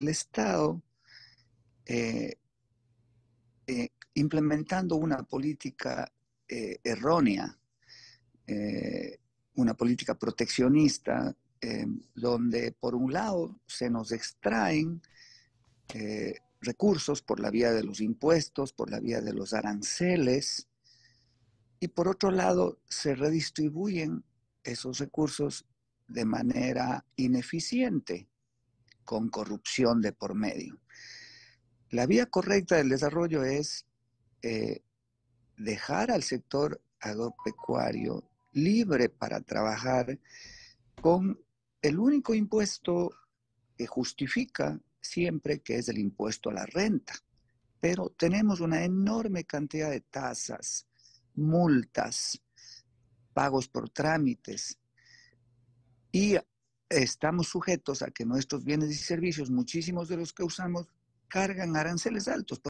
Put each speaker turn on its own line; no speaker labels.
el Estado eh, eh, implementando una política eh, errónea, una política proteccionista, donde por un lado se nos extraen recursos por la vía de los impuestos, por la vía de los aranceles, y por otro lado se redistribuyen esos recursos de manera ineficiente con corrupción de por medio. La vía correcta del desarrollo es eh, dejar al sector agropecuario libre para trabajar con el único impuesto que justifica siempre que es el impuesto a la renta. Pero tenemos una enorme cantidad de tasas, multas, pagos por trámites y estamos sujetos a que nuestros bienes y servicios, muchísimos de los que usamos, cargan aranceles altos.